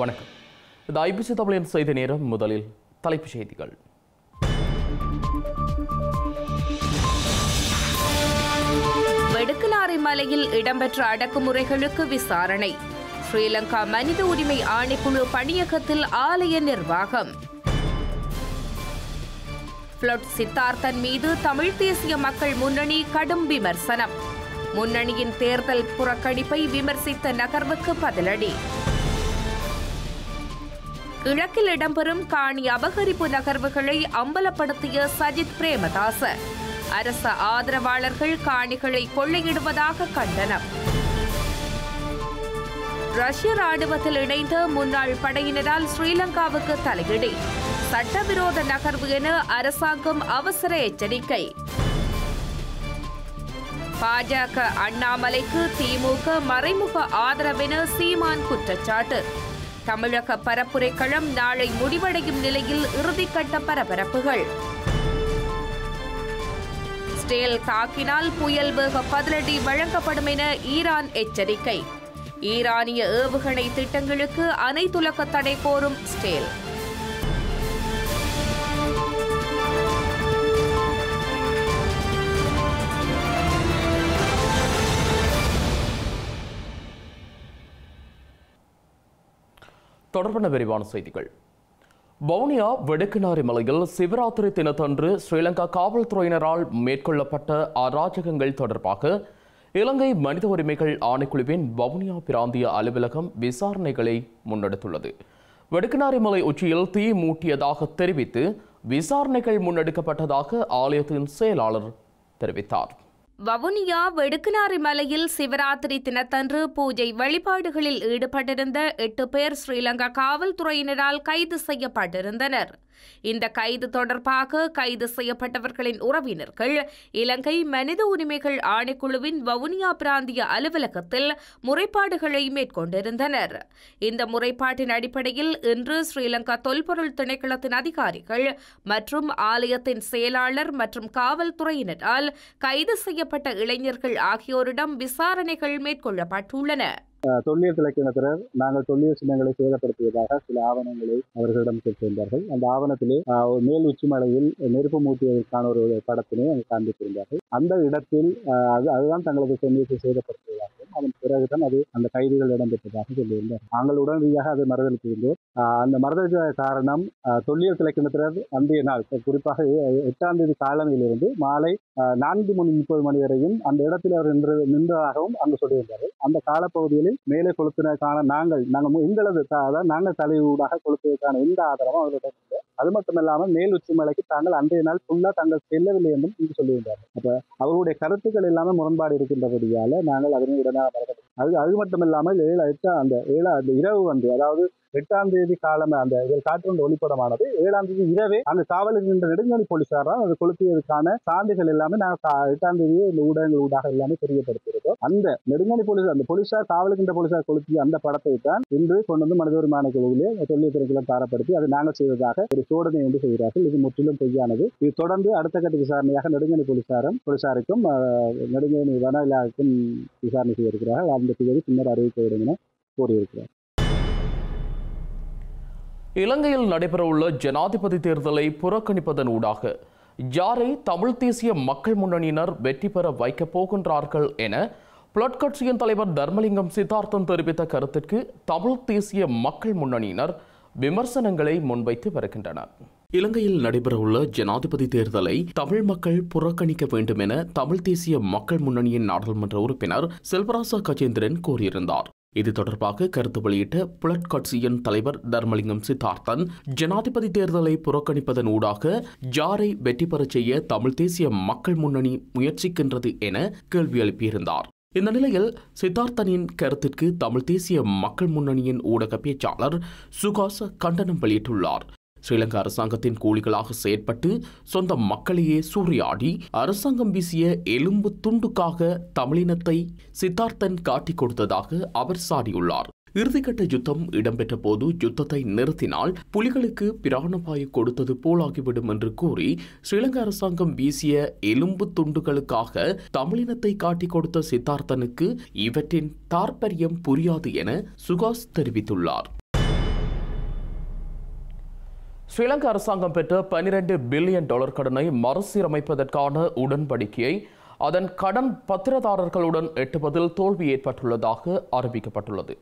வணக்கம் இது ஐபிசி தமிழின் செய்தி நேரம் முதலில் தலைப்புச் செய்திகள் வெடுக்கலாறை மலையில் இடம்பெற்ற அடக்குமுறைகளுக்கு விசாரணை ஸ்ரீலங்கா மனித உரிமை ஆணைக்குழு பணியகத்தில் ஆலய நிர்வாகம் பிளட் சித்தார்த்தன் மீது தமிழ் தேசிய மக்கள் முன்னணி கடும் விமர்சனம் முன்னணியின் தேர்தல் புறக்கணிப்பை விமர்சித்த நகர்வுக்கு பதிலடி கிழக்கில் இடம்பெறும் காணி அபகரிப்பு நகர்வுகளை அம்பலப்படுத்திய சஜித் பிரேமதாச அரச ஆதரவாளர்கள் காணிகளை கொள்ளையிடுவதாக கண்டனம் ரஷ்ய ராணுவத்தில் இணைந்த முன்னாள் படையினரால் ஸ்ரீலங்காவுக்கு தலையீடு சட்டவிரோத நகர்வு என அரசாங்கம் அவசர எச்சரிக்கை பாஜக அண்ணாமலைக்கு திமுக மறைமுக ஆதரவென சீமான் குற்றச்சாட்டு தமிழக பரப்புரை களம் நாளை முடிவடையும் நிலையில் இறுதிக்கட்ட பரபரப்புகள் ஸ்டேல் தாக்கினால் புயல் வேக பதிலடி வழங்கப்படும் என ஈரான் எச்சரிக்கை ஈரானிய ஏவுகணை திட்டங்களுக்கு அனைத்துலக தடை கோரும் ஸ்டேல் தொடர்பான விரிவான செய்திகள் வவுனியா வெடுக்கினாரி மலையில் சிவராத்திரி தினத்தன்று ஸ்ரீலங்கா காவல்துறையினரால் மேற்கொள்ளப்பட்ட அராஜகங்கள் தொடர்பாக இலங்கை மனித உரிமைகள் ஆணைக்குழுவின் வவுனியா பிராந்திய அலுவலகம் விசாரணைகளை முன்னெடுத்துள்ளது வெடுக்கினாரி மலை உச்சியில் தீ மூட்டியதாக தெரிவித்து விசாரணைகள் முன்னெடுக்கப்பட்டதாக ஆலயத்தின் செயலாளர் தெரிவித்தார் வவுனியா வெடுக்குனாரி மலையில் சிவராத்திரி தினத்தன்று பூஜை வழிபாடுகளில் ஈடுபட்டிருந்த எட்டு பேர் ஸ்ரீலங்கா காவல்துறையினரால் கைது செய்யப்பட்டிருந்தனர் இந்த கைது தொடர்பாக கைது செய்யப்பட்டவர்களின் உறவினர்கள் இலங்கை மனித உரிமைகள் ஆணைக்குழுவின் வவுனியா பிராந்திய அலுவலகத்தில் முறைப்பாடுகளை மேற்கொண்டிருந்தனர் இந்த முறைப்பாட்டின் அடிப்படையில் இன்று ஸ்ரீலங்கா தொல்பொருள் திணைக்களத்தின் அதிகாரிகள் மற்றும் ஆலயத்தின் செயலாளர் மற்றும் காவல்துறையினரால் கைது செய்யப்பட்ட இளைஞர்கள் ஆகியோரிடம் விசாரணைகள் மேற்கொள்ளப்பட்டுள்ளன தொல்லியல் கிழக்கினத்தினர் நாங்கள் தொல்லியல் சின்னங்களை சேதப்படுத்தியதாக சில ஆவணங்களை அவர்களிடம் கொடுத்திருந்தார்கள் அந்த ஆவணத்திலே மேல் உச்சிமலையில் நெருப்பு மூட்டியதற்கான ஒரு படத்தினை அங்கு காண்பித்திருந்தார்கள் அந்த இடத்தில் அது அதுதான் தங்களது தொல்லியத்தை சேதப்படுத்தியதாக அதன் பிறகுதான் அது அந்த கைதுகள் இடம்பெற்றதாக சொல்லியிருந்தார் நாங்கள் உடனடியாக அது மறுதளித்து இருந்தோம் அந்த மறுதளித்த காரணம் தொல்லியல் திலக்கணத்தினர் அன்றைய நாள் குறிப்பாக எட்டாம் தேதி காலமையிலிருந்து மாலை நான்கு மணி முப்பது மணி வரையும் அந்த இடத்தில் அவர் நின்று நின்றதாகவும் அங்கு சொல்லியிருந்தார் அந்த காலப்பகுதிகளில் மேலே கொளுத்தினருக்கான நாங்கள் நாங்கள் எங்களது நாங்கள் தலைவூடாக கொளுத்துவதற்கான எந்த ஆதரவும் அவர்களிடம் இல்லை அது மட்டும் இல்லாமல் மேல் உச்சி மலைக்கு தாங்கள் அன்றைய நாள் ஃபுல்லாக தாங்கள் செல்லவில்லை என்றும் இங்கு சொல்லியிருந்தார் அப்போ அவருடைய கருத்துக்கள் எல்லாமே முரண்பாடு இருக்கின்றபடியால் நாங்கள் அதனை உடனே அது அது மட்டும் இல்லாமல் ஏழு அந்த ஏழா அந்த இரவு வந்து அதாவது எட்டாம் தேதி காலமே அந்த இதில் காற்றுண்ட ஒளிப்படமானது ஏழாம் தேதி இரவே அந்த காவலில் நின்ற நெடுஞ்சாலை போலீசாரால் அது கொளுத்தியதுக்கான சான்றுகள் எல்லாமே நாங்கள் எட்டாம் தேதியே இந்த ஊடகங்கள் ஊடாக எல்லாமே தெரியப்படுத்தியிருக்கோம் அந்த நெடுங்கணி போலீஸ் அந்த போலீசார் காவலுக்கின்ற போலீசார் கொளுத்திய அந்த படத்தை தான் இன்று கொண்டு வந்து மனிதோரிமான குழுவிலே தொல்லிய திரைக்கலாம் தாரப்படுத்தி அதை நாங்கள் செய்ததாக ஒரு சோதனை என்று செய்கிறார்கள் இது முற்றிலும் பொய்யானது இது தொடர்ந்து அடுத்த கட்ட விசாரணையாக நெடுங்கணி போலீசாரும் போலீசாருக்கும் நெடுங்கணி வன இலாக்கும் விசாரணை செய்திருக்கிறார்கள் அந்த தேதி பின்னர் அறிவிக்க வேண்டும் என கூறியிருக்கிறார் இலங்கையில் நடைபெறவுள்ள ஜனாதிபதி தேர்தலை புறக்கணிப்பதன் ஊடாக யாரை தமிழ் தேசிய மக்கள் முன்னணியினர் வெற்றி பெற வைக்கப் போகின்றார்கள் என பிளட் கட்சியின் தலைவர் தர்மலிங்கம் சித்தார்த்தம் தெரிவித்த கருத்திற்கு தமிழ் தேசிய மக்கள் முன்னணியினர் விமர்சனங்களை முன்வைத்து வருகின்றனர் இலங்கையில் நடைபெறவுள்ள ஜனாதிபதி தேர்தலை தமிழ் மக்கள் புறக்கணிக்க வேண்டும் என தமிழ் தேசிய மக்கள் முன்னணியின் நாடாளுமன்ற உறுப்பினர் செல்வராசா கஜேந்திரன் கூறியிருந்தார் இது தொடர்பாக கருத்து வெளியிட்ட புலட் கட்சியின் தலைவர் தர்மலிங்கம் சித்தார்த்தன் ஜனாதிபதி தேர்தலை புறக்கணிப்பதன் ஊடாக ஜாரை வெற்றி பெறச் செய்ய தமிழ் தேசிய மக்கள் முன்னணி முயற்சிக்கின்றது என கேள்வி எழுப்பியிருந்தார் இந்த நிலையில் சித்தார்த்தனின் கருத்திற்கு தமிழ் தேசிய மக்கள் முன்னணியின் ஊடக பேச்சாளர் சுகாஸ் கண்டனம் வெளியிட்டுள்ளார் ஸ்ரீலங்கா அரசாங்கத்தின் கூலிகளாக செயற்பட்டு சொந்த மக்களையே சூறையாடி அரசாங்கம் வீசிய எலும்பு துண்டுக்காக தமிழினத்தை சித்தார்த்தன் காட்டிக் கொடுத்ததாக அவர் சாடியுள்ளார் இறுதிக்கட்ட யுத்தம் இடம்பெற்ற போது யுத்தத்தை நிறுத்தினால் புலிகளுக்கு பிராணபாய கொடுத்தது போலாகிவிடும் என்று கூறி ஸ்ரீலங்கா அரசாங்கம் வீசிய எலும்பு துண்டுகளுக்காக தமிழினத்தை காட்டிக் கொடுத்த சித்தார்த்தனுக்கு இவற்றின் தாற்பயம் புரியாது என சுகாஸ் தெரிவித்துள்ளார் ஸ்ரீலங்கா அரசாங்கம் பெற்ற பனிரெண்டு பில்லியன் டாலர் கடனை மறுசீரமைப்பதற்கான உடன்படிக்கையை அதன் கடன் பத்திரதாரர்களுடன் எட்டுவதில் தோல்வி ஏற்பட்டுள்ளதாக அறிவிக்கப்பட்டுள்ளது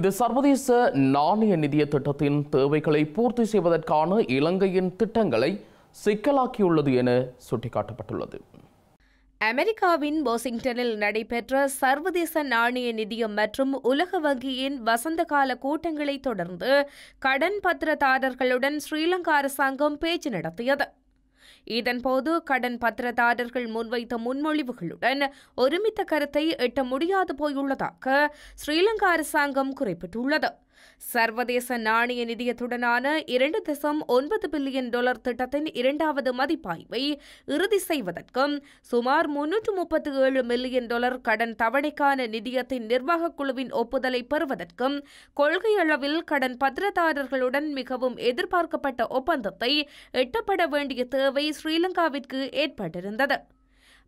இது சர்வதேச நாணய நிதிய திட்டத்தின் தேவைகளை பூர்த்தி செய்வதற்கான இலங்கையின் திட்டங்களை சிக்கலாக்கியுள்ளது என சுட்டிக்காட்டப்பட்டுள்ளது அமெரிக்காவின் வாஷிங்டனில் நடைபெற்ற சர்வதேச நாணய நிதியம் மற்றும் உலக வங்கியின் வசந்தகால கூட்டங்களை தொடர்ந்து கடன் பத்திரதாரர்களுடன் ஸ்ரீலங்கா அரசாங்கம் பேச்சு நடத்தியது இதன்போது கடன் பத்திரதாரர்கள் முன்வைத்த முன்மொழிவுகளுடன் ஒருமித்த கருத்தை எட்ட முடியாது போயுள்ளதாக ஸ்ரீலங்கா அரசாங்கம் குறிப்பிட்டுள்ளது சர்வதேச நாணய நிதியத்துடனான இரண்டு தசம் ஒன்பது பில்லியன் டாலர் திட்டத்தின் இரண்டாவது மதிப்பாய்வை இறுதி செய்வதற்கும் சுமார் முன்னூற்று முப்பத்தி ஏழு மில்லியன் டாலர் கடன் தவணைக்கான நிதியத்தின் நிர்வாகக் குழுவின் ஒப்புதலை பெறுவதற்கும் கொள்கை அளவில் கடன் பத்திரதாரர்களுடன் மிகவும் எதிர்பார்க்கப்பட்ட ஒப்பந்தத்தை எட்டப்பட வேண்டிய தேவை ஸ்ரீலங்காவிற்கு ஏற்பட்டிருந்தது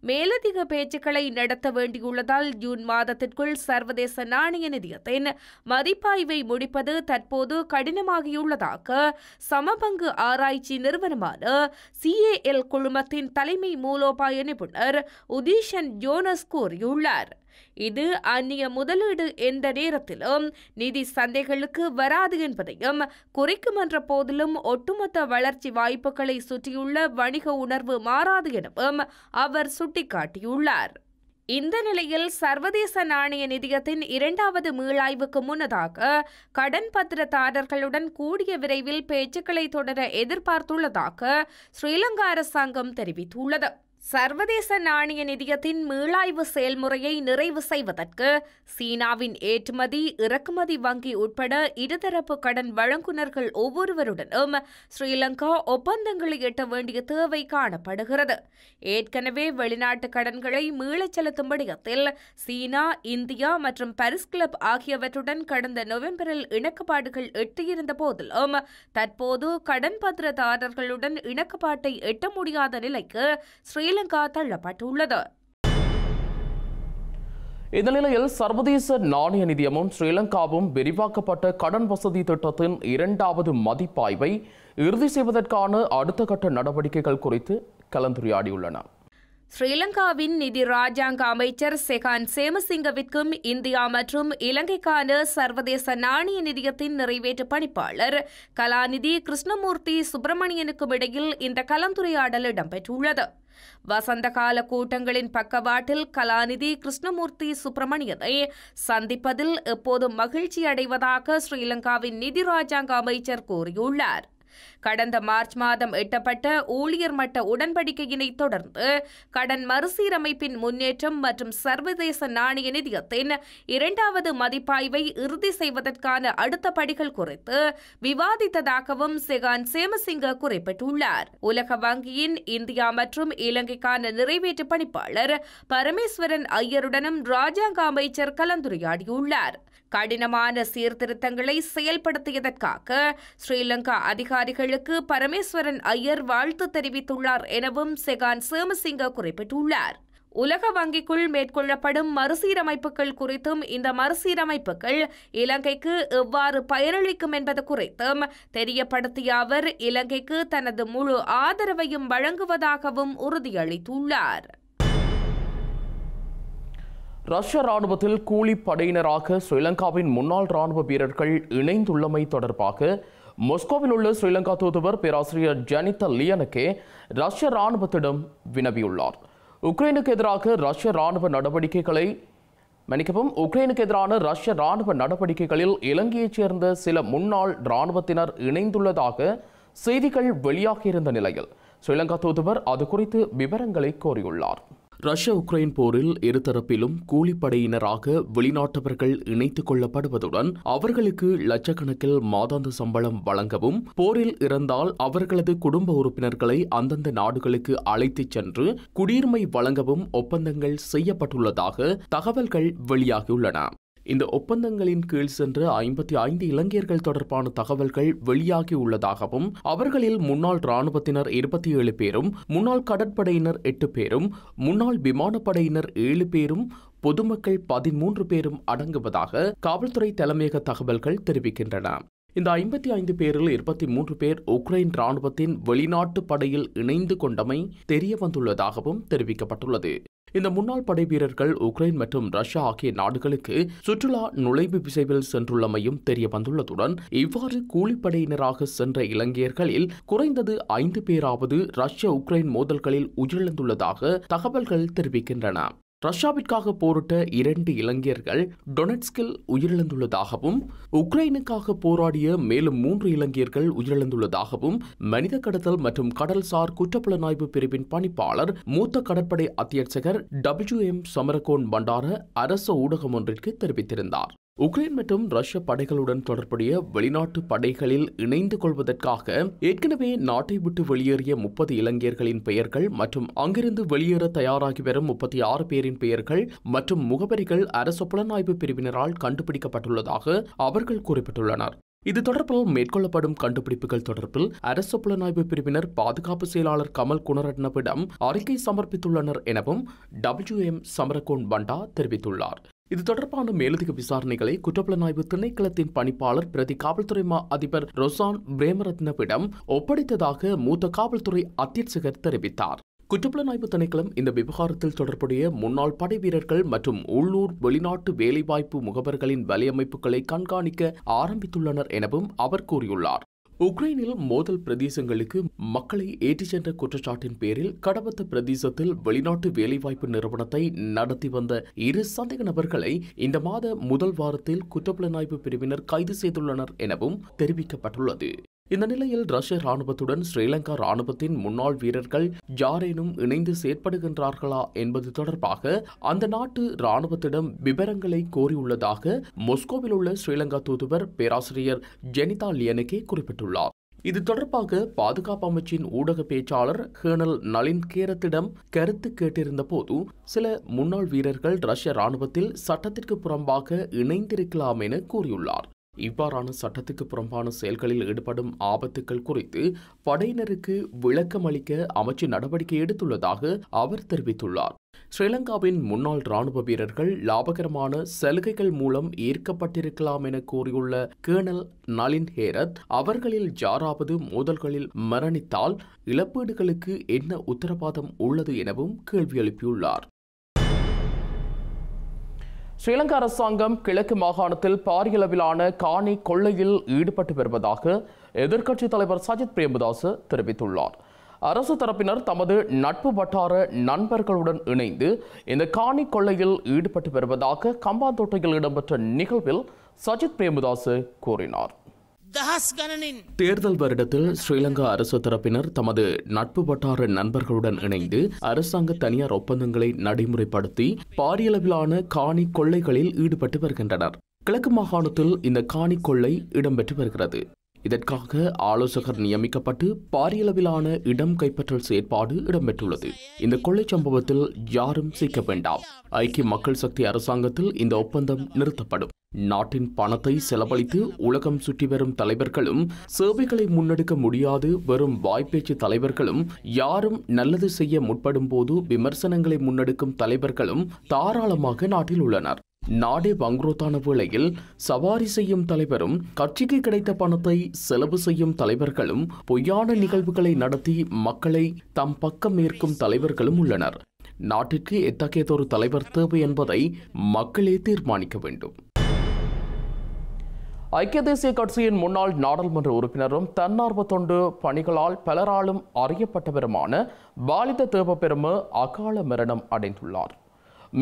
மேலதிக பேச்சுக்களை நடத்த வேண்டியுள்ளதால் ஜூன் மாதத்திற்குள் சர்வதேச நாணய நிதியத்தின் மதிப்பாய்வை முடிப்பது தற்போது கடினமாகியுள்ளதாக சமபங்கு ஆராய்ச்சி நிறுவனமான சிஏஎல் குழுமத்தின் தலைமை மூலோபாய நிபுணர் உதீஷன் ஜோனஸ் கூறியுள்ளார் இது அந்நிய முதலீடு எந்த நேரத்திலும் நிதி சந்தைகளுக்கு வராது என்பதையும் குறைக்கும் என்ற போதிலும் ஒட்டுமொத்த வளர்ச்சி வாய்ப்புகளை சுற்றியுள்ள வணிக உணர்வு மாறாது எனவும் அவர் சுட்டிக்காட்டியுள்ளார் இந்த நிலையில் சர்வதேச நாணய நிதியத்தின் இரண்டாவது மீளாய்வுக்கு முன்னதாக கடன் பத்திரதாரர்களுடன் கூடிய விரைவில் பேச்சுக்களை தொடர எதிர்பார்த்துள்ளதாக ஸ்ரீலங்கா அரசாங்கம் தெரிவித்துள்ளது சர்வதேச நாணய நிதியத்தின் மீளாய்வு செயல்முறையை நிறைவு செய்வதற்கு சீனாவின் ஏற்றுமதி இறக்குமதி வங்கி உட்பட இருதரப்பு கடன் வழங்குநர்கள் ஒவ்வொருவருடனும் ஸ்ரீலங்கா ஒப்பந்தங்களை எட்ட வேண்டிய தேவை காணப்படுகிறது ஏற்கனவே வெளிநாட்டு கடன்களை மீளச் செலுத்தும் விடயத்தில் சீனா இந்தியா மற்றும் பரிஸ் கிளப் ஆகியவற்றுடன் கடந்த நவம்பரில் இணக்கப்பாடுகள் எட்டியிருந்த போதிலும் தற்போது கடன் பத்திரதாரர்களுடன் இணக்கப்பாட்டை எட்ட முடியாத நிலைக்கு ஸ்ரீ ஸ்ரீலங்கா தள்ளப்பட்டுள்ளது இந்த நிலையில் சர்வதேச நாணய நிதியமும் ஸ்ரீலங்காவும் விரிவாக்கப்பட்ட கடன் வசதி திட்டத்தின் இரண்டாவது மதிப்பாய்வை இறுதி செய்வதற்கான அடுத்த கட்ட நடவடிக்கைகள் குறித்து கலந்துரையாடியுள்ளன ஸ்ரீலங்காவின் நிதி ராஜாங்க அமைச்சர் செகான் சேமசிங்கவிற்கும் இந்தியா மற்றும் இலங்கைக்கான சர்வதேச நாணய நிதியத்தின் நிறைவேற்று பணிப்பாளர் கலாநிதி கிருஷ்ணமூர்த்தி சுப்பிரமணியனுக்கும் இடையில் இந்த கலந்துரையாடல் இடம்பெற்றுள்ளது வசந்தகால கூட்டங்களின் பக்கவாட்டில் கலாநிதி கிருஷ்ணமூர்த்தி சுப்பிரமணியனை சந்திப்பதில் எப்போதும் மகிழ்ச்சி அடைவதாக ஸ்ரீலங்காவின் நிதி ராஜாங்க அமைச்சர் கூறியுள்ளார் கடந்த மார்ச் மாதம் எட்டப்பட்ட ஊழியர் மட்ட உடன்படிக்கையினை தொடர்ந்து கடன் மறுசீரமைப்பின் முன்னேற்றம் மற்றும் சர்வதேச நாணய நிதியத்தின் இரண்டாவது மதிப்பாய்வை இறுதி செய்வதற்கான அடுத்த படிகள் குறித்து விவாதித்ததாகவும் செகான் சேமசிங்க குறிப்பிட்டுள்ளார் உலக வங்கியின் இந்தியா மற்றும் இலங்கைக்கான நிறைவேற்று பணிப்பாளர் பரமேஸ்வரன் ஐயருடனும் ராஜாங்க அமைச்சர் கலந்துரையாடியுள்ளார் கடினமான சீர்திருத்தங்களை செயல்படுத்தியதற்காக ஸ்ரீலங்கா அதிகாரிகளுக்கு பரமேஸ்வரன் ஐயர் வாழ்த்து தெரிவித்துள்ளார் எனவும் செகான் சேமசிங்க குறிப்பிட்டுள்ளார் உலக வங்கிக்குள் மேற்கொள்ளப்படும் மறுசீரமைப்புகள் குறித்தும் இந்த மறுசீரமைப்புகள் இலங்கைக்கு எவ்வாறு பயனளிக்கும் என்பது குறித்தும் தெரியப்படுத்திய அவர் இலங்கைக்கு தனது முழு ஆதரவையும் வழங்குவதாகவும் உறுதியளித்துள்ளார் ரஷ்ய ராணுவத்தில் கூலி படையினராக ஸ்ரீலங்காவின் முன்னாள் ராணுவ வீரர்கள் இணைந்துள்ளமை தொடர்பாக மொஸ்கோவில் உள்ள ஸ்ரீலங்கா தூதுவர் பேராசிரியர் ஜனித லியனுக்கே ரஷ்ய ராணுவத்திடம் வினவியுள்ளார் உக்ரைனுக்கு எதிராக ரஷ்ய ராணுவ நடவடிக்கைகளை மன்னிக்கவும் உக்ரைனுக்கு எதிரான ரஷ்ய ராணுவ நடவடிக்கைகளில் இலங்கையைச் சேர்ந்த சில முன்னாள் ராணுவத்தினர் இணைந்துள்ளதாக செய்திகள் வெளியாகியிருந்த நிலையில் ஸ்ரீலங்கா தூதுவர் அது குறித்து விவரங்களை கோரியுள்ளார் ரஷ்ய உக்ரைன் போரில் இருதரப்பிலும் கூலிப்படையினராக வெளிநாட்டவர்கள் இணைத்துக் கொள்ளப்படுவதுடன் அவர்களுக்கு லட்சக்கணக்கில் மாதாந்த சம்பளம் வழங்கவும் போரில் இறந்தால் அவர்களது குடும்ப உறுப்பினர்களை அந்தந்த நாடுகளுக்கு அழைத்துச் சென்று குடியுரிமை வழங்கவும் ஒப்பந்தங்கள் செய்யப்பட்டுள்ளதாக தகவல்கள் வெளியாகியுள்ளன இந்த ஒப்பந்தங்களின் கீழ் சென்ற ஐம்பத்தி ஐந்து இளைஞர்கள் தொடர்பான தகவல்கள் வெளியாகியுள்ளதாகவும் அவர்களில் முன்னாள் ராணுவத்தினர் இருபத்தி ஏழு பேரும் முன்னாள் கடற்படையினர் எட்டு பேரும் முன்னாள் விமானப்படையினர் ஏழு பேரும் பொதுமக்கள் பதிமூன்று பேரும் அடங்குவதாக காவல்துறை தலைமையக தகவல்கள் தெரிவிக்கின்றன இந்த ஐம்பத்தி ஐந்து பேரில் இருபத்தி மூன்று பேர் உக்ரைன் ராணுவத்தின் வெளிநாட்டு படையில் இணைந்து கொண்டமை தெரியவந்துள்ளதாகவும் தெரிவிக்கப்பட்டுள்ளது இந்த முன்னாள் படை வீரர்கள் உக்ரைன் மற்றும் ரஷ்யா ஆகிய நாடுகளுக்கு சுற்றுலா நுழைவு விசைவில் சென்றுள்ளமையும் தெரிய வந்துள்ளதுடன் இவ்வாறு கூலிப்படையினராக சென்ற இலங்கையர்களில் குறைந்தது ஐந்து பேராவது ரஷ்ய உக்ரைன் மோதல்களில் உயிரிழந்துள்ளதாக தகவல்கள் தெரிவிக்கின்றன ரஷ்யாவிற்காக போரிட்ட இரண்டு இளைஞர்கள் டொனட்ஸ்கில் உயிரிழந்துள்ளதாகவும் உக்ரைனுக்காக போராடிய மேலும் மூன்று இளைஞர்கள் உயிரிழந்துள்ளதாகவும் மனித கடத்தல் மற்றும் கடல்சார் குற்றப்புலனாய்வு பிரிவின் பணிப்பாளர் மூத்த கடற்படை அத்தியட்சகர் டபிள்யூ எம் சமரகோன் பண்டார அரச ஊடகம் ஒன்றிற்கு தெரிவித்திருந்தார் உக்ரைன் மற்றும் ரஷ்ய படைகளுடன் தொடர்புடைய வெளிநாட்டு படைகளில் இணைந்து கொள்வதற்காக ஏற்கனவே நாட்டை விட்டு வெளியேறிய முப்பது இளைஞர்களின் பெயர்கள் மற்றும் அங்கிருந்து வெளியேற தயாராகி வரும் முப்பத்தி ஆறு பேரின் பெயர்கள் மற்றும் முகவரிகள் அரசு புலனாய்வு பிரிவினரால் கண்டுபிடிக்கப்பட்டுள்ளதாக அவர்கள் குறிப்பிட்டுள்ளனர் இது தொடர்பில் மேற்கொள்ளப்படும் கண்டுபிடிப்புகள் தொடர்பில் அரசு புலனாய்வு பிரிவினர் பாதுகாப்பு செயலாளர் கமல் குணரட்னவிடம் அறிக்கை சமர்ப்பித்துள்ளனர் எனவும் டபிள்யூ எம் சமரகோன் பண்டா தெரிவித்துள்ளார் இது தொடர்பான மேலதிக விசாரணைகளை குற்றப்புலனாய்வு திணைக்களத்தின் பணிப்பாளர் பிரதி காவல்துறை மா அதிபர் ரொசான் பிரேமரத்னவிடம் ஒப்படைத்ததாக மூத்த காவல்துறை அத்தியட்சகர் தெரிவித்தார் குற்றப்புலனாய்வு திணைக்களம் இந்த விவகாரத்தில் தொடர்புடைய முன்னாள் படை வீரர்கள் மற்றும் உள்ளூர் வெளிநாட்டு வேலைவாய்ப்பு முகவர்களின் வலையமைப்புகளை கண்காணிக்க ஆரம்பித்துள்ளனர் எனவும் அவர் கூறியுள்ளார் உக்ரைனில் மோதல் பிரதேசங்களுக்கு மக்களை ஏற்றிச் சென்ற குற்றச்சாட்டின் பேரில் கடபத்த பிரதேசத்தில் வெளிநாட்டு வேலைவாய்ப்பு நிறுவனத்தை நடத்தி வந்த இரு சந்தேக நபர்களை இந்த மாத முதல் வாரத்தில் குற்றப்புலனாய்வு பிரிவினர் கைது செய்துள்ளனர் எனவும் தெரிவிக்கப்பட்டுள்ளது இந்த நிலையில் ரஷ்ய ராணுவத்துடன் ஸ்ரீலங்கா ராணுவத்தின் முன்னாள் வீரர்கள் யாரேனும் இணைந்து செயற்படுகின்றார்களா என்பது தொடர்பாக அந்த நாட்டு ராணுவத்திடம் விவரங்களை கோரியுள்ளதாக மொஸ்கோவில் உள்ள ஸ்ரீலங்கா தூதுவர் பேராசிரியர் ஜெனிதா லியனுக்கே குறிப்பிட்டுள்ளார் இது தொடர்பாக பாதுகாப்பு அமைச்சின் ஊடக பேச்சாளர் கேர்னல் நளின் கேரத்திடம் கருத்து கேட்டிருந்த போது சில முன்னாள் வீரர்கள் ரஷ்ய ராணுவத்தில் சட்டத்திற்கு புறம்பாக இணைந்திருக்கலாம் என கூறியுள்ளார் இவ்வாறான சட்டத்துக்கு புறம்பான செயல்களில் ஈடுபடும் ஆபத்துக்கள் குறித்து படையினருக்கு விளக்கம் அளிக்க அமைச்சு நடவடிக்கை எடுத்துள்ளதாக அவர் தெரிவித்துள்ளார் ஸ்ரீலங்காவின் முன்னாள் ராணுவ வீரர்கள் லாபகரமான சலுகைகள் மூலம் ஈர்க்கப்பட்டிருக்கலாம் என கூறியுள்ள கேர்னல் நலின் ஹேரத் அவர்களில் யாராவது மோதல்களில் மரணித்தால் இழப்பீடுகளுக்கு என்ன உத்தரவாதம் உள்ளது எனவும் கேள்வி எழுப்பியுள்ளார் ஸ்ரீலங்கா அரசாங்கம் கிழக்கு மாகாணத்தில் பாரியளவிலான காணி கொள்ளையில் ஈடுபட்டு வருவதாக எதிர்க்கட்சித் தலைவர் சஜித் பிரேமதாசு தெரிவித்துள்ளார் அரசு தரப்பினர் தமது நட்பு வட்டார நண்பர்களுடன் இணைந்து இந்த காணி கொள்ளையில் ஈடுபட்டு வருவதாக கம்பாந்தோட்டையில் இடம்பெற்ற நிகழ்வில் சஜித் பிரேமதாசு கூறினார் தேர்தல் வருடத்தில் ஸ்ரீலங்கா அரசு தரப்பினர் தமது நட்பு வட்டார நண்பர்களுடன் இணைந்து அரசாங்க தனியார் ஒப்பந்தங்களை நடைமுறைப்படுத்தி பாரியளவிலான காணி கொள்ளைகளில் ஈடுபட்டு வருகின்றனர் கிழக்கு மாகாணத்தில் இந்த காணி கொள்ளை இடம்பெற்று வருகிறது இதற்காக ஆலோசகர் நியமிக்கப்பட்டு பாரியளவிலான இடம் கைப்பற்றல் செயற்பாடு இடம்பெற்றுள்ளது இந்த கொள்ளை சம்பவத்தில் யாரும் சிக்க வேண்டாம் ஐக்கிய மக்கள் சக்தி அரசாங்கத்தில் இந்த ஒப்பந்தம் நிறுத்தப்படும் நாட்டின் பணத்தை செலவழித்து உலகம் சுற்றி வரும் தலைவர்களும் சேவைகளை முன்னெடுக்க முடியாது வெறும் வாய்ப்பேச்சு தலைவர்களும் யாரும் நல்லது செய்ய முற்படும் போது விமர்சனங்களை முன்னெடுக்கும் தலைவர்களும் தாராளமாக நாட்டில் உள்ளனர் நாடே பங்குரோத்தான வேளையில் சவாரி செய்யும் தலைவரும் கட்சிக்கு கிடைத்த பணத்தை செலவு செய்யும் தலைவர்களும் பொய்யான நிகழ்வுகளை நடத்தி மக்களை தம் பக்கம் ஏற்கும் தலைவர்களும் உள்ளனர் நாட்டிற்கு எத்தகையதொரு தலைவர் தேவை என்பதை மக்களே தீர்மானிக்க வேண்டும் ஐக்கிய தேசிய கட்சியின் முன்னாள் நாடாளுமன்ற உறுப்பினரும் தன்னார்வ தொண்டு பணிகளால் பலராலும் அறியப்பட்டவருமான பாலித தேவப்பெருமு அகால மரணம் அடைந்துள்ளார்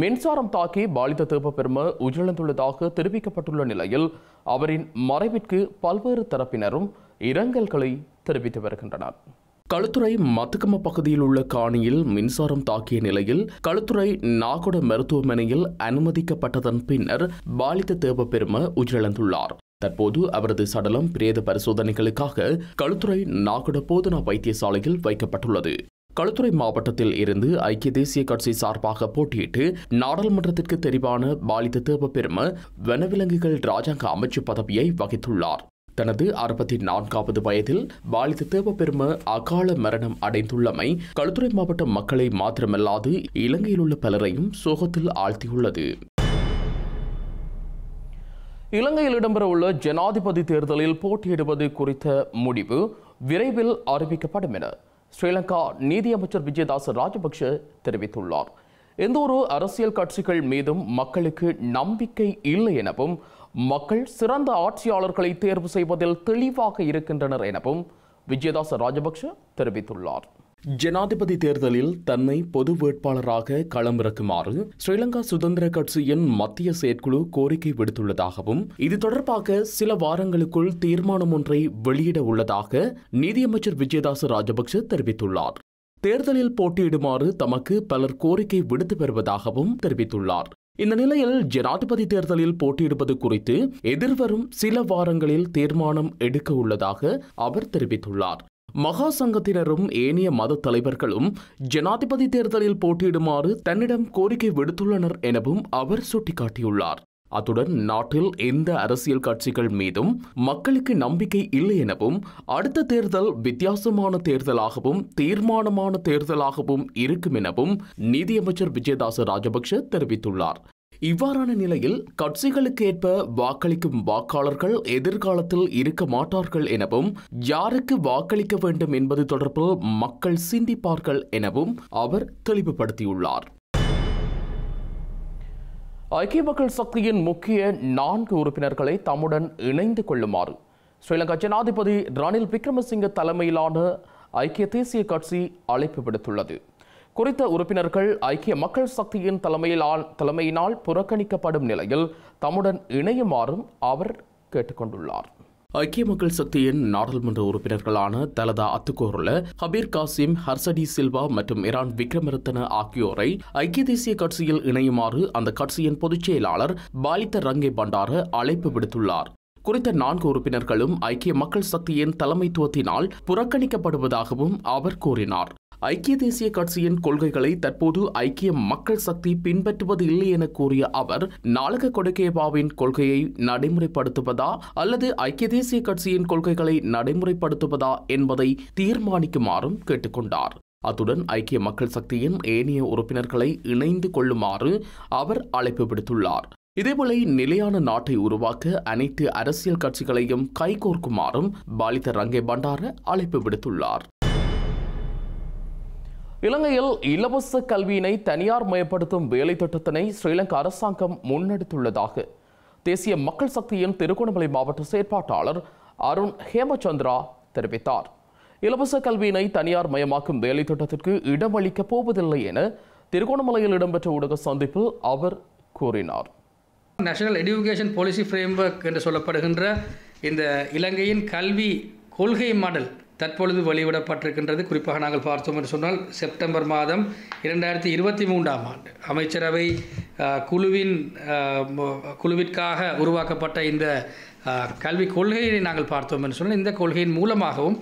மின்சாரம் தாக்கி பாலித தேவப்பெரும உயிரிழந்துள்ளதாக தெரிவிக்கப்பட்டுள்ள நிலையில் அவரின் மறைவிற்கு பல்வேறு தரப்பினரும் இரங்கல்களை தெரிவித்து வருகின்றனர் களுத்துறை மத்துக்கம பகுதியில் உள்ள காணியில் மின்சாரம் தாக்கிய நிலையில் களுத்துறை நாகொட மருத்துவமனையில் அனுமதிக்கப்பட்டதன் பின்னர் பாலித தேவப்பெரும உயிரிழந்துள்ளார் தற்போது அவரது சடலம் பிரேத பரிசோதனைகளுக்காக களுத்துறை நாகட போதனா வைத்தியசாலையில் வைக்கப்பட்டுள்ளது களுத்துறை மாவட்டத்தில் இருந்து ஐக்கிய தேசிய கட்சி சார்பாக போட்டியிட்டு நாடாளுமன்றத்திற்கு தெரிவான பாலித பெரும வனவிலங்குகள் ராஜாங்க அமைச்சு பதவியை வகித்துள்ளார் தனது அறுபத்தி நான்காவது வயதில் பாலித பெரும அகால மரணம் அடைந்துள்ளமை களுத்துறை மாவட்ட மக்களை மாத்திரமல்லாது இலங்கையில் உள்ள பலரையும் சோகத்தில் ஆழ்த்தியுள்ளது இலங்கையில் இடம்பெறவுள்ள ஜனாதிபதி தேர்தலில் போட்டியிடுவது குறித்த முடிவு விரைவில் அறிவிக்கப்படும் என ஸ்ரீலங்கா நீதியமைச்சர் விஜயதாஸ் ராஜபக்ஷ தெரிவித்துள்ளார் எந்தவொரு அரசியல் கட்சிகள் மீதும் மக்களுக்கு நம்பிக்கை இல்லை எனவும் மக்கள் சிறந்த ஆட்சியாளர்களை தேர்வு செய்வதில் தெளிவாக இருக்கின்றனர் எனவும் விஜயதாஸ் ராஜபக்ஷ தெரிவித்துள்ளார் ஜனாதிபதி தேர்தலில் தன்னை பொது வேட்பாளராக களமிறக்குமாறு ஸ்ரீலங்கா சுதந்திர கட்சியின் மத்திய செயற்குழு கோரிக்கை விடுத்துள்ளதாகவும் இது தொடர்பாக சில வாரங்களுக்குள் தீர்மானம் ஒன்றை வெளியிட உள்ளதாக நீதியமைச்சர் விஜயதாச ராஜபக்ஷ தெரிவித்துள்ளார் தேர்தலில் போட்டியிடுமாறு தமக்கு பலர் கோரிக்கை விடுத்து பெறுவதாகவும் தெரிவித்துள்ளார் இந்த நிலையில் ஜனாதிபதி தேர்தலில் போட்டியிடுவது குறித்து எதிர்வரும் சில வாரங்களில் தீர்மானம் எடுக்க உள்ளதாக அவர் தெரிவித்துள்ளார் மகா சங்கத்தினரும் ஏனைய மத தலைவர்களும் ஜனாதிபதி தேர்தலில் போட்டியிடுமாறு தன்னிடம் கோரிக்கை விடுத்துள்ளனர் எனவும் அவர் சுட்டிக்காட்டியுள்ளார் அத்துடன் நாட்டில் எந்த அரசியல் கட்சிகள் மீதும் மக்களுக்கு நம்பிக்கை இல்லை எனவும் அடுத்த தேர்தல் வித்தியாசமான தேர்தலாகவும் தீர்மானமான தேர்தலாகவும் இருக்கும் எனவும் நிதியமைச்சர் விஜயதாச ராஜபக்ஷ தெரிவித்துள்ளார் இவ்வாறான நிலையில் கட்சிகளுக்கு ஏற்ப வாக்களிக்கும் வாக்காளர்கள் எதிர்காலத்தில் இருக்க மாட்டார்கள் எனவும் யாருக்கு வாக்களிக்க வேண்டும் என்பது தொடர்பில் மக்கள் சிந்திப்பார்கள் எனவும் அவர் தெளிவுபடுத்தியுள்ளார் ஐக்கிய மக்கள் சக்தியின் முக்கிய நான்கு உறுப்பினர்களை தம்முடன் இணைந்து கொள்ளுமாறு ஸ்ரீலங்கா ஜனாதிபதி ரணில் விக்ரமசிங்க தலைமையிலான ஐக்கிய தேசிய கட்சி அழைப்பு விடுத்துள்ளது குறித்த உறுப்பினர்கள் ஐக்கிய மக்கள் சக்தியின் தலைமையிலால் தலைமையினால் புறக்கணிக்கப்படும் நிலையில் தம்முடன் இணையுமாறும் அவர் கேட்டுக்கொண்டுள்ளார் ஐக்கிய மக்கள் சக்தியின் நாடாளுமன்ற உறுப்பினர்களான தலதா அத்துக்கோர்ல ஹபீர் காசிம் ஹர்சடி சில்வா மற்றும் இரான் விக்ரமரத்தன ஆகியோரை ஐக்கிய தேசிய கட்சியில் இணையுமாறு அந்த கட்சியின் பொதுச் செயலாளர் பாலித்த ரங்கே பண்டார அழைப்பு விடுத்துள்ளார் குறித்த நான்கு உறுப்பினர்களும் ஐக்கிய மக்கள் சக்தியின் தலைமைத்துவத்தினால் புறக்கணிக்கப்படுவதாகவும் அவர் கூறினார் ஐக்கிய தேசிய கட்சியின் கொள்கைகளை தற்போது ஐக்கிய மக்கள் சக்தி பின்பற்றுவது இல்லை என கூறிய அவர் நாளக கொடுக்கேபாவின் கொள்கையை நடைமுறைப்படுத்துவதா அல்லது ஐக்கிய தேசிய கட்சியின் கொள்கைகளை நடைமுறைப்படுத்துவதா என்பதை தீர்மானிக்குமாறும் கேட்டுக்கொண்டார் அத்துடன் ஐக்கிய மக்கள் சக்தியின் ஏனைய உறுப்பினர்களை இணைந்து கொள்ளுமாறு அவர் அழைப்பு விடுத்துள்ளார் இதேபோல நிலையான நாட்டை உருவாக்க அனைத்து அரசியல் கட்சிகளையும் கைகோர்க்குமாறும் பாலித ரங்கே பண்டார அழைப்பு விடுத்துள்ளார் இலங்கையில் இலவச கல்வியினை தனியார் மயப்படுத்தும் வேலை திட்டத்தினை ஸ்ரீலங்கா அரசாங்கம் முன்னெடுத்துள்ளதாக தேசிய மக்கள் சக்தியின் திருகோணமலை மாவட்ட செயற்பாட்டாளர் அருண் ஹேமச்சந்திரா தெரிவித்தார் இலவச கல்வியினை தனியார் மயமாக்கும் வேலை திட்டத்திற்கு இடமளிக்கப் போவதில்லை என திருகோணமலையில் இடம்பெற்ற ஊடக சந்திப்பில் அவர் கூறினார் நேஷனல் எஜுகேஷன் பாலிசி ஃப்ரேம்வொர்க் என்று சொல்லப்படுகின்ற இந்த இலங்கையின் கல்வி கொள்கை மாடல் தற்பொழுது வெளியிடப்பட்டிருக்கின்றது குறிப்பாக நாங்கள் பார்த்தோம் என்று சொன்னால் செப்டம்பர் மாதம் இரண்டாயிரத்தி இருபத்தி மூன்றாம் ஆண்டு அமைச்சரவை குழுவின் குழுவிற்காக உருவாக்கப்பட்ட இந்த கல்விக் கொள்கையை நாங்கள் பார்த்தோம் என்று சொன்னால் இந்த கொள்கையின் மூலமாகவும்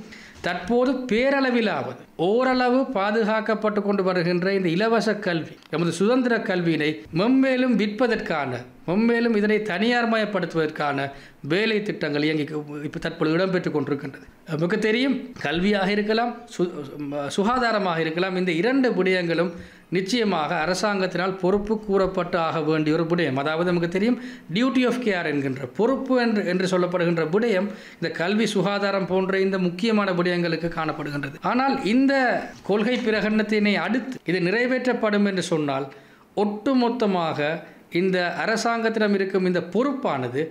தற்போது பேரளவிலாவது ஓரளவு பாதுகாக்கப்பட்டு கொண்டு வருகின்ற இந்த இலவச கல்வி எமது சுதந்திர கல்வியினை மெம்மேலும் விற்பதற்கான மும்மேலும் இதனை தனியார் மயப்படுத்துவதற்கான வேலை திட்டங்கள் இயங்கி இப்போ தற்பொழுது இடம்பெற்று கொண்டிருக்கின்றது நமக்கு தெரியும் கல்வியாக இருக்கலாம் சுகாதாரமாக இருக்கலாம் இந்த இரண்டு விடயங்களும் நிச்சயமாக அரசாங்கத்தினால் பொறுப்பு கூறப்பட்டு ஆக வேண்டிய ஒரு விடயம் அதாவது நமக்கு தெரியும் டியூட்டி ஆஃப் கேர் என்கின்ற பொறுப்பு என்று என்று சொல்லப்படுகின்ற விடயம் இந்த கல்வி சுகாதாரம் போன்ற இந்த முக்கியமான விடயங்களுக்கு காணப்படுகின்றது ஆனால் இந்த கொள்கை பிரகடனத்தினை அடுத்து இது நிறைவேற்றப்படும் என்று சொன்னால் ஒட்டுமொத்தமாக இந்த அரசாங்கத்திடம் இருக்கும் இந்த பொறுப்பானது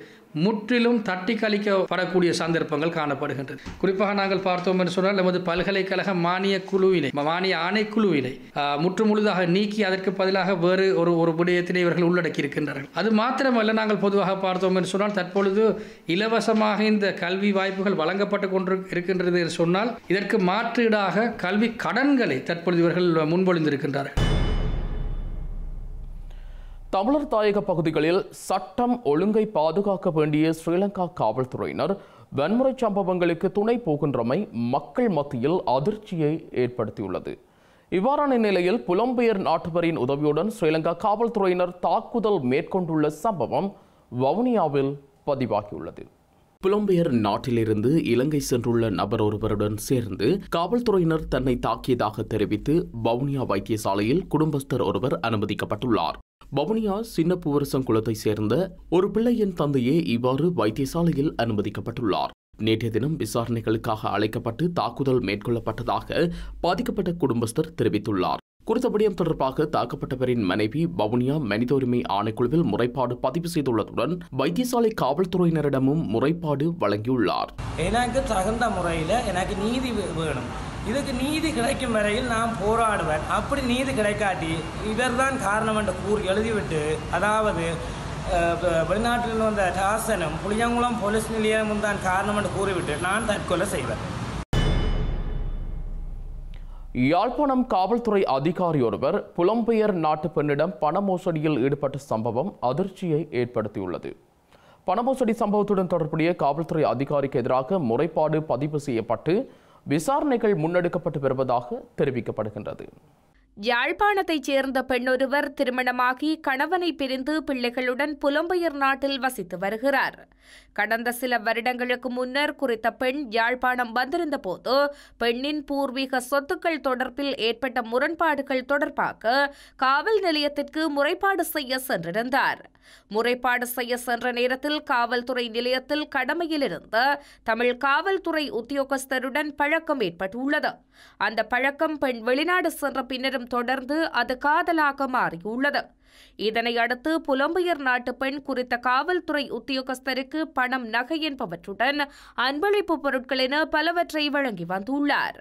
முற்றிலும் தட்டி கழிக்கப்படக்கூடிய சந்தர்ப்பங்கள் காணப்படுகின்றது குறிப்பாக நாங்கள் பார்த்தோம் என்று சொன்னால் நமது பல்கலைக்கழக மானிய குழுவினை மானிய ஆணைக்குழுவினை முழுதாக நீக்கி அதற்கு பதிலாக வேறு ஒரு ஒரு விடயத்தினை இவர்கள் உள்ளடக்கி இருக்கின்றார்கள் அது மாத்திரமல்ல நாங்கள் பொதுவாக பார்த்தோம் என்று சொன்னால் தற்பொழுது இலவசமாக இந்த கல்வி வாய்ப்புகள் வழங்கப்பட்டு கொண்டு இருக்கின்றது என்று சொன்னால் இதற்கு மாற்றீடாக கல்வி கடன்களை தற்பொழுது இவர்கள் முன்பொழிந்திருக்கின்றார்கள் தமிழர் தாயக பகுதிகளில் சட்டம் ஒழுங்கை பாதுகாக்க வேண்டிய ஸ்ரீலங்கா காவல்துறையினர் வன்முறை சம்பவங்களுக்கு துணை போகின்றமை மக்கள் மத்தியில் அதிர்ச்சியை ஏற்படுத்தியுள்ளது இவ்வாறான நிலையில் புலம்பெயர் நாட்டவரின் உதவியுடன் ஸ்ரீலங்கா காவல்துறையினர் தாக்குதல் மேற்கொண்டுள்ள சம்பவம் வவுனியாவில் பதிவாகியுள்ளது புலம்பெயர் நாட்டிலிருந்து இலங்கை சென்றுள்ள நபர் ஒருவருடன் சேர்ந்து காவல்துறையினர் தன்னை தாக்கியதாக தெரிவித்து வவுனியா வைத்தியசாலையில் குடும்பஸ்தர் ஒருவர் அனுமதிக்கப்பட்டுள்ளார் வவுனியா சின்னப்புவரசம் குளத்தை சேர்ந்த ஒரு பிள்ளையின் தந்தையே இவ்வாறு வைத்தியசாலையில் அனுமதிக்கப்பட்டுள்ளார் நேற்றைய தினம் விசாரணைகளுக்காக அழைக்கப்பட்டு தாக்குதல் மேற்கொள்ளப்பட்டதாக பாதிக்கப்பட்ட குடும்பஸ்தர் தெரிவித்துள்ளார் குறித்த விடயம் தொடர்பாக தாக்கப்பட்டவரின் மனைவி வவுனியா மனித உரிமை ஆணைக்குழுவில் முறைப்பாடு பதிவு செய்துள்ளதுடன் வைத்தியசாலை காவல்துறையினரிடமும் முறைப்பாடு வழங்கியுள்ளார் எனக்கு தகுந்த முறையில் எனக்கு நீதி வேணும் இதுக்கு நீதி கிடைக்கும் வரையில் நான் போராடுவேன் அப்படி நீதி கிடைக்காட்டி இவர்தான் காரணம் என்று கூறி எழுதிவிட்டு அதாவது வெளிநாட்டில் வந்த டாசனும் புளியங்குளம் போலீஸ் நிலையமும் தான் காரணம் என்று கூறிவிட்டு நான் தற்கொலை செய்வேன் யாழ்ப்பாணம் காவல்துறை அதிகாரி ஒருவர் புலம்பெயர் நாட்டு பெண்ணிடம் பண மோசடியில் ஈடுபட்ட சம்பவம் அதிர்ச்சியை ஏற்படுத்தியுள்ளது பண மோசடி சம்பவத்துடன் தொடர்புடைய காவல்துறை அதிகாரிக்கு எதிராக முறைப்பாடு பதிவு செய்யப்பட்டு விசாரணைகள் முன்னெடுக்கப்பட்டு வருவதாக தெரிவிக்கப்படுகின்றது யாழ்ப்பாணத்தைச் சேர்ந்த பெண்ணொருவர் திருமணமாகி கணவனை பிரிந்து பிள்ளைகளுடன் புலம்பெயர் நாட்டில் வசித்து வருகிறார் கடந்த சில வருடங்களுக்கு முன்னர் குறித்த பெண் யாழ்ப்பாணம் வந்திருந்த போது பெண்ணின் பூர்வீக சொத்துக்கள் தொடர்பில் ஏற்பட்ட முரண்பாடுகள் தொடர்பாக காவல் நிலையத்திற்கு முறைப்பாடு செய்ய சென்றிருந்தார் முறைப்பாடு செய்ய சென்ற நேரத்தில் காவல்துறை நிலையத்தில் கடமையில் இருந்த தமிழ் காவல்துறை உத்தியோகஸ்தருடன் பழக்கம் ஏற்பட்டுள்ளது அந்த பழக்கம் பெண் வெளிநாடு சென்ற பின்னரும் விவாதம் தொடர்ந்து அது காதலாக மாறியுள்ளது இதனையடுத்து புலம்பெயர் நாட்டு பெண் குறித்த காவல்துறை உத்தியோகஸ்தருக்கு பணம் நகை என்பவற்றுடன் அன்பளிப்பு பொருட்கள் என பலவற்றை வழங்கி வந்துள்ளார்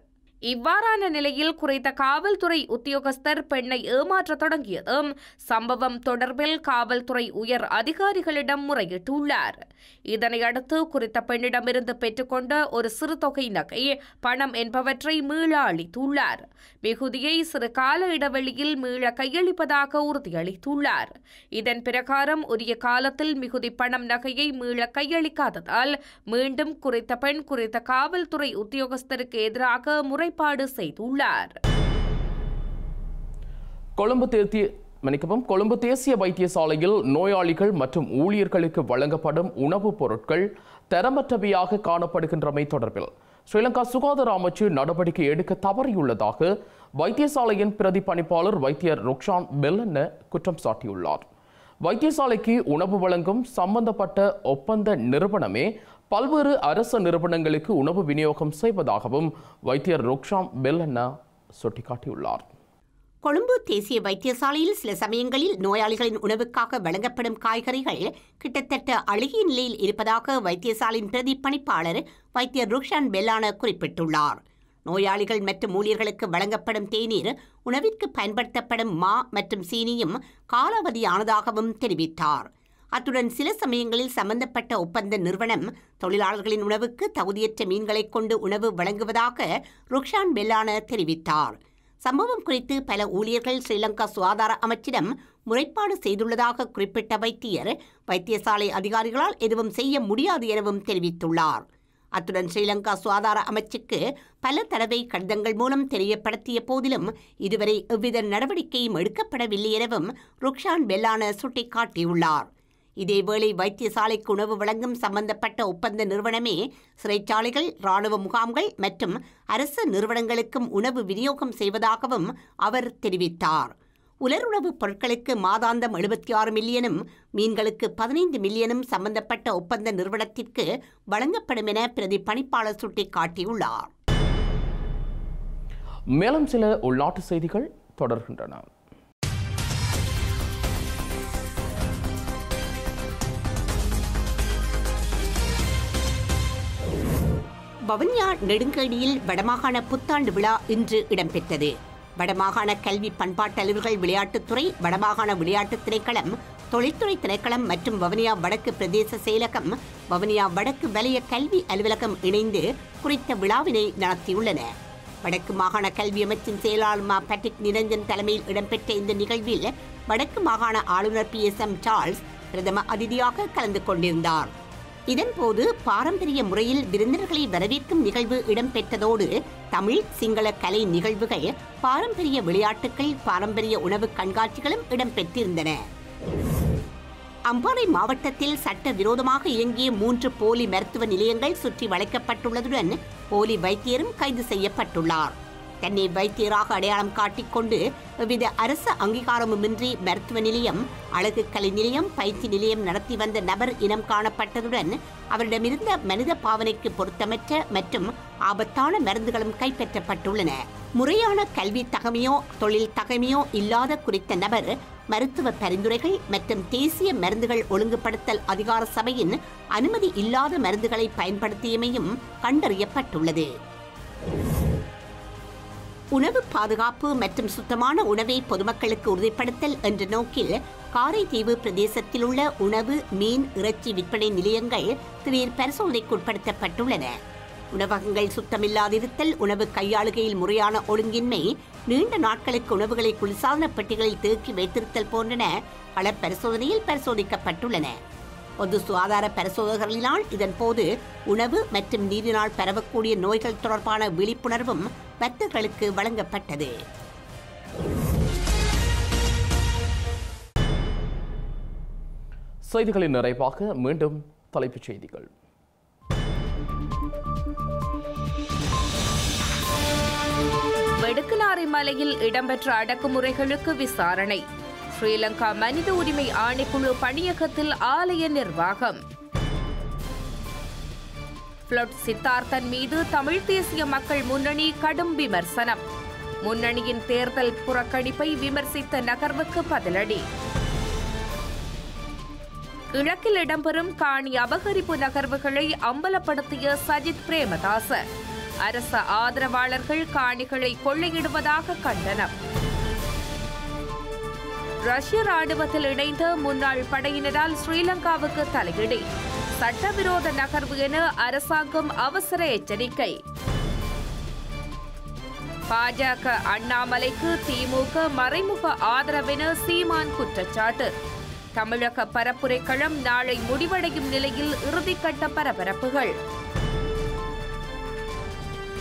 இவ்வாறான நிலையில் குறைத்த காவல்துறை உத்தியோகஸ்தர் பெண்ணை ஏமாற்ற தொடங்கியதும் சம்பவம் தொடர்பில் காவல்துறை உயர் அதிகாரிகளிடம் முறையிட்டுள்ளார் இதனையடுத்து குறித்த பெண்ணிடமிருந்து பெற்றுக்கொண்ட ஒரு சிறு தொகை நகை பணம் என்பவற்றை மீள அளித்துள்ளார் மிகுதியை சிறு கால இடைவெளியில் மீள கையளிப்பதாக உறுதியளித்துள்ளார் இதன் பிரகாரம் உரிய காலத்தில் மிகுதி பணம் நகையை மீள கையளிக்காததால் மீண்டும் குறித்த பெண் குறித்த காவல்துறை உத்தியோகஸ்தருக்கு எதிராக முறை ஏற்பாடு செய்துள்ளார் கொழும்பு மன்னிக்கவும் கொழும்பு தேசிய வைத்தியசாலையில் நோயாளிகள் மற்றும் ஊழியர்களுக்கு வழங்கப்படும் உணவுப் பொருட்கள் தரமற்றவையாக காணப்படுகின்றமை தொடர்பில் ஸ்ரீலங்கா சுகாதார அமைச்சு நடவடிக்கை எடுக்க தவறியுள்ளதாக வைத்தியசாலையின் பிரதி பணிப்பாளர் வைத்தியர் ருக்ஷான் பெல்லன குற்றம் சாட்டியுள்ளார் வைத்தியசாலைக்கு உணவு வழங்கும் சம்பந்தப்பட்ட ஒப்பந்த நிறுவனமே பல்வேறு அரச நிறுவனங்களுக்கு உணவு விநியோகம் செய்வதாகவும் வைத்தியர் ரோக்ஷாம் பெல்லன்னா சுட்டிக்காட்டியுள்ளார் கொழும்பு தேசிய வைத்தியசாலையில் சில சமயங்களில் நோயாளிகளின் உணவுக்காக வழங்கப்படும் காய்கறிகள் கிட்டத்தட்ட அழுகிய நிலையில் இருப்பதாக வைத்தியசாலையின் பிரதி பணிப்பாளர் வைத்தியர் ருக்ஷான் பெல்லான குறிப்பிட்டுள்ளார் நோயாளிகள் மற்றும் ஊழியர்களுக்கு வழங்கப்படும் தேநீர் உணவிற்கு பயன்படுத்தப்படும் மா மற்றும் சீனியும் காலாவதியானதாகவும் தெரிவித்தார் அத்துடன் சில சமயங்களில் சம்பந்தப்பட்ட ஒப்பந்த நிறுவனம் தொழிலாளர்களின் உணவுக்கு தகுதியற்ற மீன்களைக் கொண்டு உணவு வழங்குவதாக ருக்ஷான் பெல்லான தெரிவித்தார் சம்பவம் குறித்து பல ஊழியர்கள் ஸ்ரீலங்கா சுகாதார அமைச்சிடம் முறைப்பாடு செய்துள்ளதாக குறிப்பிட்ட வைத்தியர் வைத்தியசாலை அதிகாரிகளால் எதுவும் செய்ய முடியாது எனவும் தெரிவித்துள்ளார் அத்துடன் ஸ்ரீலங்கா சுகாதார அமைச்சுக்கு பல தடவை கடிதங்கள் மூலம் தெரியப்படுத்திய போதிலும் இதுவரை எவ்வித நடவடிக்கையும் எடுக்கப்படவில்லை எனவும் ருக்ஷான் பெல்லான சுட்டிக்காட்டியுள்ளார் இதேவேளை வைத்தியசாலைக்கு உணவு வழங்கும் சம்பந்தப்பட்ட ஒப்பந்த நிறுவனமே சிறைச்சாலைகள் இராணுவ முகாம்கள் மற்றும் அரசு நிறுவனங்களுக்கும் உணவு விநியோகம் செய்வதாகவும் அவர் தெரிவித்தார் உலருணவுப் பொருட்களுக்கு மாதாந்தம் எழுபத்தி ஆறு மில்லியனும் மீன்களுக்கு பதினைந்து மில்லியனும் சம்பந்தப்பட்ட ஒப்பந்த நிறுவனத்திற்கு வழங்கப்படும் என பிரதி பணிப்பாளர் சுட்டிக்காட்டியுள்ளார் மேலும் சில உள்நாட்டு செய்திகள் தொடர்கின்றன வவுனியா நெடுங்கடியில் வடமாகாண புத்தாண்டு விழா இன்று இடம்பெற்றது வடமாகாண கல்வி பண்பாட்டலுவல்கள் விளையாட்டுத்துறை வடமாகாண விளையாட்டுத் திணைக்களம் தொழில்துறை திணைக்களம் மற்றும் வவுனியா வடக்கு பிரதேச செயலகம் வவுனியா வடக்கு வலய கல்வி அலுவலகம் இணைந்து குறித்த விழாவினை நடத்தியுள்ளன வடக்கு மாகாண கல்வி அமைச்சின் செயலாளர் பட்டிக் நிரஞ்சன் தலைமையில் இடம்பெற்ற இந்த நிகழ்வில் வடக்கு மாகாண ஆளுநர் பி எஸ் எம் சார்ஸ் பிரதம அதிதியாக கலந்து கொண்டிருந்தார் இதன்போது பாரம்பரிய முறையில் விருந்தினர்களை வரவேற்கும் நிகழ்வு இடம்பெற்றதோடு தமிழ் சிங்கள கலை நிகழ்வுகள் பாரம்பரிய விளையாட்டுகள் பாரம்பரிய உணவு கண்காட்சிகளும் இடம்பெற்றிருந்தன அம்பாறை மாவட்டத்தில் சட்ட விரோதமாக இயங்கிய மூன்று போலி மருத்துவ நிலையங்கள் சுற்றி வளைக்கப்பட்டுள்ளதுடன் போலி வைத்தியரும் கைது செய்யப்பட்டுள்ளார் தன்னை வைத்தியராக அடையாளம் காட்டிக்கொண்டு எவ்வித அரச அங்கீகாரமுமின்றி மருத்துவ நிலையம் அழகு கலை நிலையம் பயிற்சி நிலையம் நடத்தி வந்த நபர் இனம் காணப்பட்டதுடன் அவரிடமிருந்த மனித பாவனைக்கு பொருத்தமற்ற மற்றும் ஆபத்தான மருந்துகளும் கைப்பற்றப்பட்டுள்ளன முறையான கல்வி தகமையோ தொழில் தகமையோ இல்லாத குறித்த நபர் மருத்துவ பரிந்துரைகள் மற்றும் தேசிய மருந்துகள் ஒழுங்குபடுத்தல் அதிகார சபையின் அனுமதி இல்லாத மருந்துகளை பயன்படுத்தியமையும் கண்டறியப்பட்டுள்ளது உணவு பாதுகாப்பு மற்றும் சுத்தமான உணவை பொதுமக்களுக்கு உறுதிப்படுத்தல் என்ற நோக்கில் காரைதீவு பிரதேசத்தில் உள்ள உணவு மீன் இறைச்சி விற்பனை நிலையங்கள் திடீர் உட்படுத்தப்பட்டுள்ளன உணவகங்கள் சுத்தமில்லாதிருத்தல் உணவு கையாளுகையில் முறையான ஒழுங்கின்மை நீண்ட நாட்களுக்கு உணவுகளை குளிர்சாதன பெட்டிகளில் தேக்கி வைத்திருத்தல் போன்றன பல பரிசோதனையில் பரிசோதிக்கப்பட்டுள்ளன பொது சுகாதார பரிசோதகர்களினால் இதன்போது உணவு மற்றும் நீரினால் பரவக்கூடிய நோய்கள் தொடர்பான விழிப்புணர்வும் பக்தர்களுக்கு வழங்கப்பட்டது செய்திகளின் நிறைவாக மீண்டும் தலைப்புச் செய்திகள் வெடுக்குலாரி மலையில் இடம்பெற்ற அடக்குமுறைகளுக்கு விசாரணை ஸ்ரீலங்கா மனித உரிமை ஆணைக்குழு பணியகத்தில் ஆலய நிர்வாகம் பிளட் சித்தார்த்தன் மீது தமிழ் தேசிய மக்கள் முன்னணி கடும் விமர்சனம் முன்னணியின் தேர்தல் புறக்கணிப்பை விமர்சித்த நகர்வுக்கு பதிலடி கிழக்கில் இடம்பெறும் காணி அபகரிப்பு நகர்வுகளை அம்பலப்படுத்திய சஜித் பிரேமதாச அரச ஆதரவாளர்கள் காணிகளை கொள்ளையிடுவதாக கண்டனம் ரஷ்ய ராணுவத்தில் இணைந்த முன்னாள் படையினரால் ஸ்ரீலங்காவுக்கு தலையீடு சட்டவிரோத நகர்வு என அரசாங்கம் அவசர எச்சரிக்கை பாஜக அண்ணாமலைக்கு திமுக மறைமுக ஆதரவென சீமான் குற்றச்சாட்டு தமிழக பரப்புரை களம் நாளை முடிவடையும் நிலையில் இறுதிக்கட்ட பரபரப்புகள்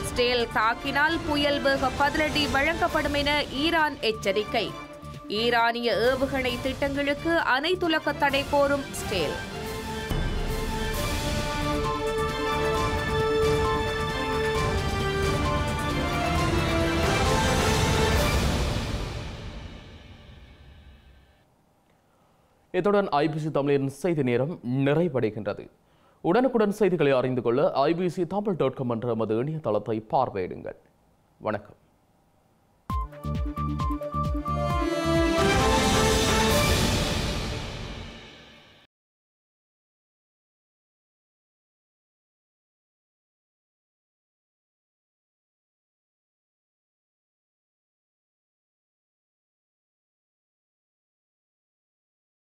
ஸ்டேல் தாக்கினால் புயல் வேக பதிலடி வழங்கப்படும் என ஈரான் எச்சரிக்கை ஈரானிய ஏவுகணை திட்டங்களுக்கு அனைத்துலக தடை கோரும் ஸ்டேல் இத்துடன் ஐபிசி தமிழின் செய்தி நேரம் நிறைவடைகின்றது உடனுக்குடன் செய்திகளை அறிந்து கொள்ள ஐபிசி தமிழ் டாட் காம் என்ற நமது இணையதளத்தை பார்வையிடுங்கள் வணக்கம்